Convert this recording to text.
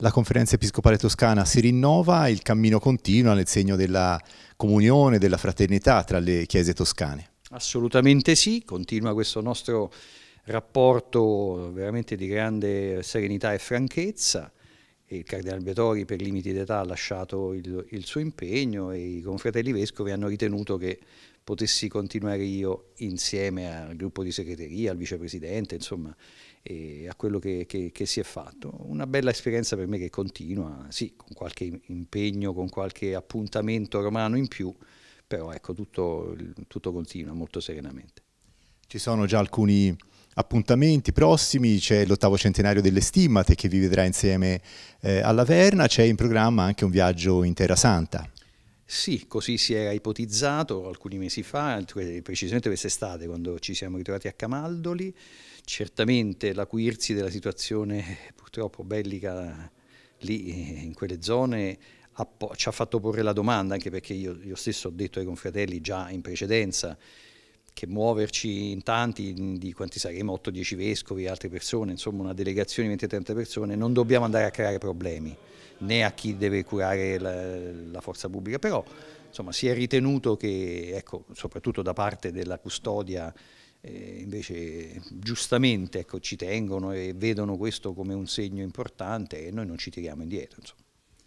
La conferenza episcopale toscana si rinnova, il cammino continua nel segno della comunione, della fraternità tra le chiese toscane. Assolutamente sì, continua questo nostro rapporto veramente di grande serenità e franchezza il Cardinal Betori per limiti d'età ha lasciato il, il, suo impegno e i confratelli vescovi hanno ritenuto che potessi continuare io insieme al gruppo di segreteria, al vicepresidente, insomma, a quello che, che, che, si è fatto. Una bella esperienza per me che continua, sì, con qualche impegno, con qualche appuntamento romano in più, però ecco, tutto, tutto continua molto serenamente. Ci sono già alcuni appuntamenti prossimi, c'è l'ottavo centenario delle stimmate che vi vedrà insieme eh, alla Verna, c'è in programma anche un viaggio in Terra Santa. Sì, così si era ipotizzato alcuni mesi fa, precisamente quest'estate quando ci siamo ritrovati a Camaldoli, certamente l'acuirsi della situazione purtroppo bellica lì eh, in quelle zone ci ha fatto porre la domanda, anche perché io, io stesso ho detto ai confratelli già in precedenza che muoverci in tanti, di quanti saremo, 8-10 vescovi, altre persone, insomma una delegazione di 20-30 persone, non dobbiamo andare a creare problemi né a chi deve curare la, la forza pubblica, però insomma, si è ritenuto che, ecco, soprattutto da parte della custodia, eh, invece giustamente ecco, ci tengono e vedono questo come un segno importante e noi non ci tiriamo indietro. Insomma.